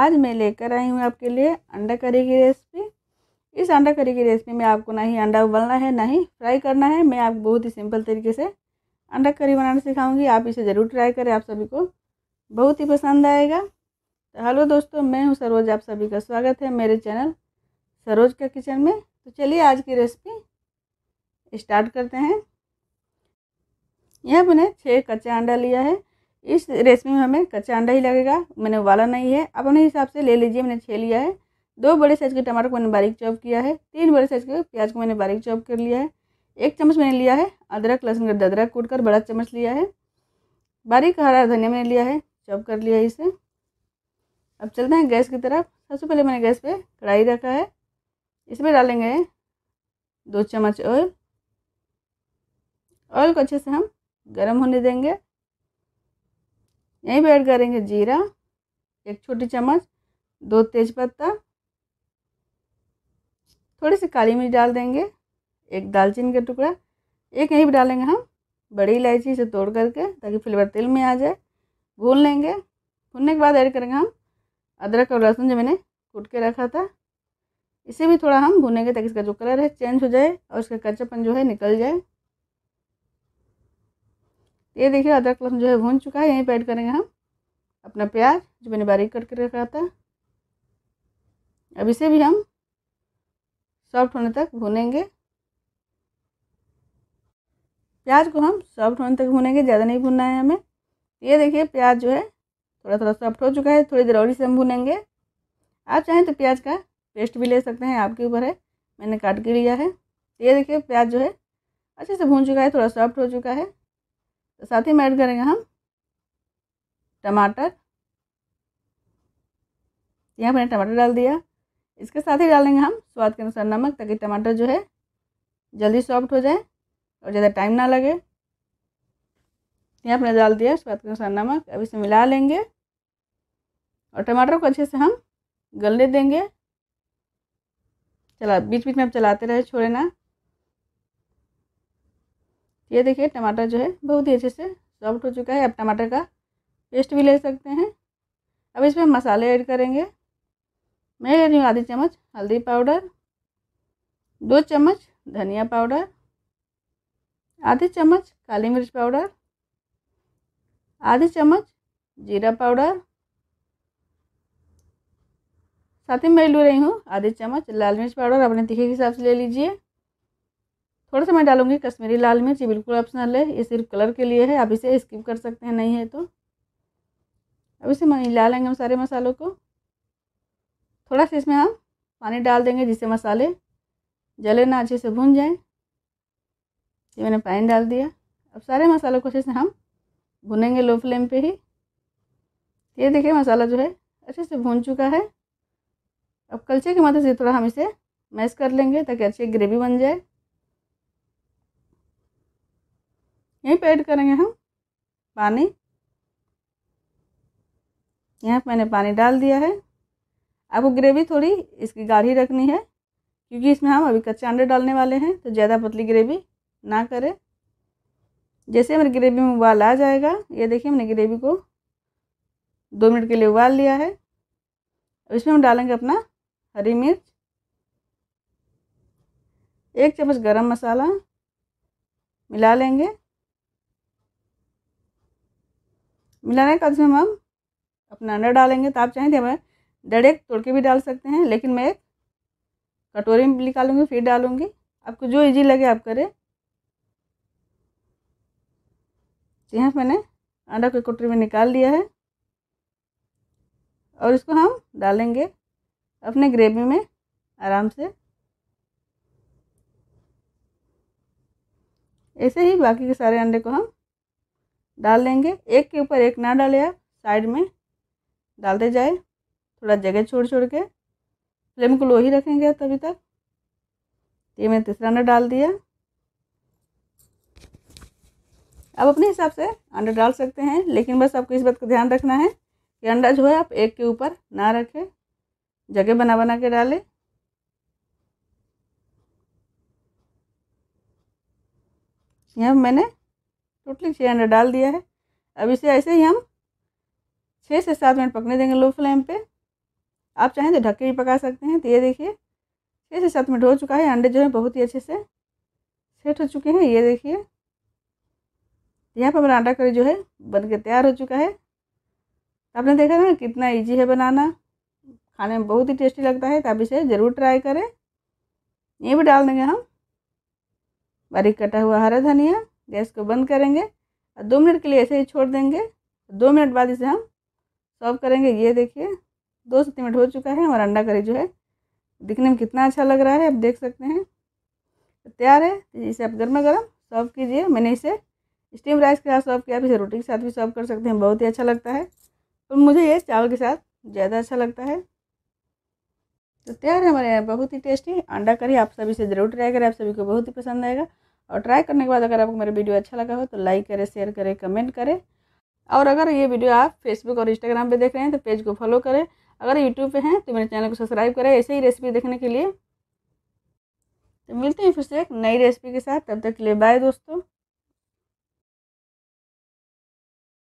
आज मैं लेकर आई हूँ आपके लिए अंडा करी की रेसिपी इस अंडा करी की रेसिपी में आपको ना ही अंडा उबलना है ना ही फ्राई करना है मैं आपको बहुत ही सिंपल तरीके से अंडा करी बनाना सिखाऊंगी आप इसे ज़रूर ट्राई करें आप सभी को बहुत ही पसंद आएगा तो हेलो दोस्तों मैं हूँ सरोज आप सभी का स्वागत है मेरे चैनल सरोज का किचन में तो चलिए आज की रेसिपी स्टार्ट करते हैं यहाँ मैंने छः कच्चा अंडा लिया है इस रेसिपी में हमें कच्चा अंडा ही लगेगा मैंने उबाला नहीं है अपने हिसाब से ले लीजिए मैंने छः लिया है दो बड़े साइज़ के टमाटर को मैंने बारीक चॉप किया है तीन बड़े साइज़ के प्याज को मैंने बारीक चॉप कर लिया है एक चम्मच मैंने लिया है अदरक लहसुन का अदरक कूट कर बड़ा चम्मच लिया है बारीक हरा धनिया मैंने लिया है चॉप कर लिया है इसे अब चलते हैं गैस की तरफ सबसे पहले मैंने गैस पर कढ़ाई रखा है इसमें डालेंगे दो चम्मच ऑयल ऑयल को अच्छे से हम गर्म होने देंगे यहीं ऐड करेंगे जीरा एक छोटी चम्मच दो तेज़पत्ता थोड़ी सी काली मिर्च डाल देंगे एक दालचीनी का टुकड़ा एक यहीं पर डालेंगे हम बड़ी इलायची से तोड़ करके ताकि फ्लेवर तेल में आ जाए भून लेंगे भूनने के बाद ऐड करेंगे हम अदरक और लहसुन जो मैंने कूट के रखा था इसे भी थोड़ा हम भूनेंगे ताकि इसका जो कलर है चेंज हो जाए और इसका कच्चापन जो है निकल जाए ये देखिए अदरक लहसुन जो है भून चुका है यहीं पर ऐड करेंगे हम अपना प्याज जो मैंने बारीक कट कर रखा था अब इसे भी हम सॉफ्ट होने तक भूनेंगे प्याज को हम सॉफ्ट होने तक भूनेंगे ज़्यादा नहीं भूनना है हमें ये देखिए प्याज जो है थोड़ा थोड़ा सॉफ्ट हो चुका है थोड़ी देर और इसे हम भूनेंगे आप चाहें तो प्याज का पेस्ट भी ले सकते हैं आपके ऊपर है मैंने काट के लिया है ये देखिए प्याज जो है अच्छे से भून चुका है थोड़ा सॉफ्ट हो चुका है तो साथ ही में ऐड करेंगे हम टमाटर यहाँ पर टमाटर डाल दिया इसके साथ ही डालेंगे हम स्वाद के अनुसार नमक ताकि टमाटर जो है जल्दी सॉफ्ट हो जाए और ज़्यादा टाइम ना लगे यहाँ पर डाल दिया स्वाद के अनुसार नमक अब इसे मिला लेंगे और टमाटर को अच्छे से हम गलने देंगे चला बीच बीच में आप चलाते रहे छोड़े ना ये देखिए टमाटर जो है बहुत ही अच्छे से सॉफ्ट हो चुका है अब टमाटर का पेस्ट भी ले सकते हैं अब इसमें मसाले ऐड करेंगे मैं ले रही हूँ आधी चम्मच हल्दी पाउडर दो चम्मच धनिया पाउडर आधी चम्मच काली मिर्च पाउडर आधी चम्मच जीरा पाउडर साथ ही मैं ले रही हूँ आधी चम्मच लाल मिर्च पाउडर अपने तीखे के हिसाब से ले लीजिए थोड़ा सा मैं डालूंगी कश्मीरी लाल मिर्च ये बिल्कुल ऑप्शनल है ये सिर्फ कलर के लिए है आप इसे स्किप कर सकते हैं नहीं है तो अब इसे मिला लेंगे हम सारे मसालों को थोड़ा सा इसमें हम पानी डाल देंगे जिससे मसाले जले ना अच्छे से भून जाएँ ये मैंने पानी डाल दिया अब सारे मसालों को अच्छे से हम भुनेंगे लो फ्लेम पर ही ये देखिए मसाला जो है अच्छे से भून चुका है अब कलचे की मदद से थोड़ा हम इसे मैश कर लेंगे ताकि अच्छी ग्रेवी बन जाए यहीं पे ऐड करेंगे हम पानी यहाँ पर मैंने पानी डाल दिया है आपको ग्रेवी थोड़ी इसकी गाढ़ी रखनी है क्योंकि इसमें हम अभी कच्चे अंडे डालने वाले हैं तो ज़्यादा पतली ग्रेवी ना करें जैसे हमारी ग्रेवी में उबाल आ जाएगा ये देखिए हमने ग्रेवी को दो मिनट के लिए उबाल लिया है अब इसमें हम डालेंगे अपना हरी मिर्च एक चम्मच गरम मसाला मिला लेंगे मिलाना है कम हम अपना अंडा डालेंगे तो आप चाहें तो हमें डायरेक्ट तोड़ के भी डाल सकते हैं लेकिन मैं एक कटोरी में निकालूंगी फिर डालूंगी आपको जो इजी लगे आप करें यहाँ मैंने अंडा को कटोरी में निकाल लिया है और इसको हम डालेंगे अपने ग्रेवी में आराम से ऐसे ही बाकी के सारे अंडे को हम डाल लेंगे एक के ऊपर एक ना डाले आप साइड में डालते जाए थोड़ा जगह छोड़ छोड़ के फ्लेम को लो ही रखेंगे तभी तक ये मैंने तीसरा अंडा डाल दिया आप अपने हिसाब से अंडा डाल सकते हैं लेकिन बस आपको इस बात का ध्यान रखना है कि अंडा जो है आप एक के ऊपर ना रखें जगह बना बना के डालें यहाँ मैंने टोटली छः अंडा डाल दिया है अब इसे ऐसे ही हम छः से सात मिनट पकने देंगे लो फ्लेम पे आप चाहें तो ढक के भी पका सकते हैं तो ये देखिए छः से सात मिनट हो चुका है अंडे जो है बहुत ही अच्छे से सेट हो चुके हैं ये देखिए यहाँ पर हमारा अंडा करी जो है बन के तैयार हो चुका है तो आपने देखा ना कितना ईजी है बनाना खाने में बहुत ही टेस्टी लगता है तो आप इसे ज़रूर ट्राई करें ये भी डाल देंगे हम बारीक कटा हुआ हरा धनिया गैस को बंद करेंगे और दो मिनट के लिए ऐसे ही छोड़ देंगे दो मिनट बाद इसे हम सर्व करेंगे ये देखिए दो से तीन मिनट हो चुका है हमारा अंडा करी जो है दिखने में कितना अच्छा लग रहा है आप देख सकते हैं तो तैयार है तो इसे आप गर्मा गर्म सर्व कीजिए मैंने इसे स्टीम राइस के साथ सर्व किया आप इसे रोटी के साथ भी सर्व कर सकते हैं बहुत ही अच्छा लगता है और मुझे ये चावल के साथ ज़्यादा अच्छा लगता है तो तैयार है हमारे यहाँ बहुत ही टेस्टी अंडा करी आप सभी से ज़रूर ट्राई करें आप सभी को बहुत ही पसंद आएगा और ट्राई करने के बाद अगर आपको मेरा वीडियो अच्छा लगा हो तो लाइक करें शेयर करें कमेंट करें और अगर ये वीडियो आप फेसबुक और इंस्टाग्राम पे देख रहे हैं तो पेज को फॉलो करें अगर यूट्यूब पे हैं तो मेरे चैनल को सब्सक्राइब करें ऐसे ही रेसिपी देखने के लिए तो मिलते हैं फिर से एक नई रेसिपी के साथ तब तक के लिए बाय दोस्तों